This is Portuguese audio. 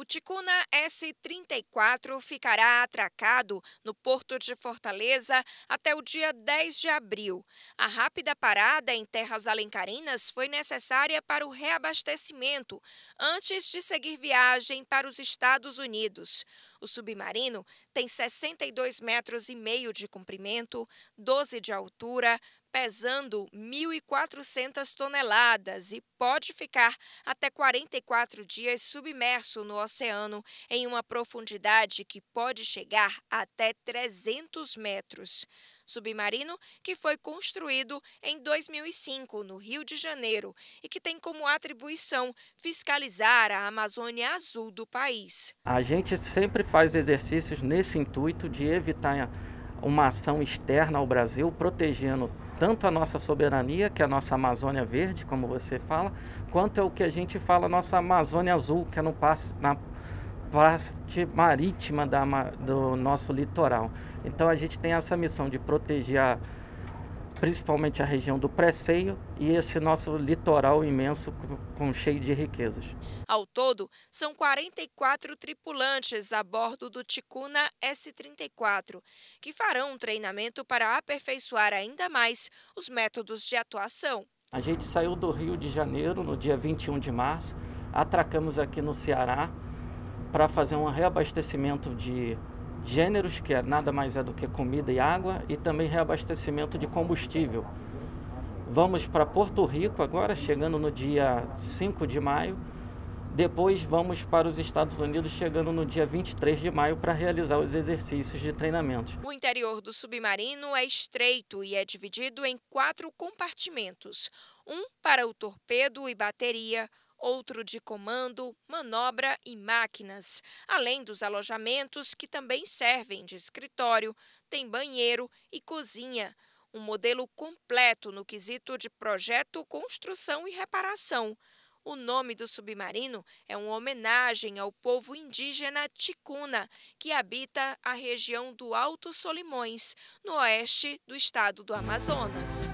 O Ticuna S34 ficará atracado no porto de Fortaleza até o dia 10 de abril. A rápida parada em terras alencarinas foi necessária para o reabastecimento, antes de seguir viagem para os Estados Unidos. O submarino tem 62 metros e meio de comprimento, 12 de altura, pesando 1.400 toneladas e pode ficar até 44 dias submerso no oceano em uma profundidade que pode chegar até 300 metros. Submarino que foi construído em 2005 no Rio de Janeiro e que tem como atribuição fiscalizar a Amazônia Azul do país. A gente sempre faz exercícios nesse intuito de evitar uma ação externa ao Brasil, protegendo tanto a nossa soberania, que é a nossa Amazônia verde, como você fala, quanto é o que a gente fala, nossa Amazônia azul, que é no, na parte marítima da, do nosso litoral. Então a gente tem essa missão de proteger a principalmente a região do Preceio e esse nosso litoral imenso com, com, cheio de riquezas. Ao todo, são 44 tripulantes a bordo do Ticuna S-34, que farão um treinamento para aperfeiçoar ainda mais os métodos de atuação. A gente saiu do Rio de Janeiro no dia 21 de março, atracamos aqui no Ceará para fazer um reabastecimento de gêneros, que é, nada mais é do que comida e água, e também reabastecimento de combustível. Vamos para Porto Rico agora, chegando no dia 5 de maio. Depois vamos para os Estados Unidos, chegando no dia 23 de maio, para realizar os exercícios de treinamento. O interior do submarino é estreito e é dividido em quatro compartimentos: um para o torpedo e bateria, outro de comando, manobra e máquinas, além dos alojamentos que também servem de escritório, tem banheiro e cozinha. Um modelo completo no quesito de projeto, construção e reparação. O nome do submarino é uma homenagem ao povo indígena Ticuna, que habita a região do Alto Solimões, no oeste do estado do Amazonas.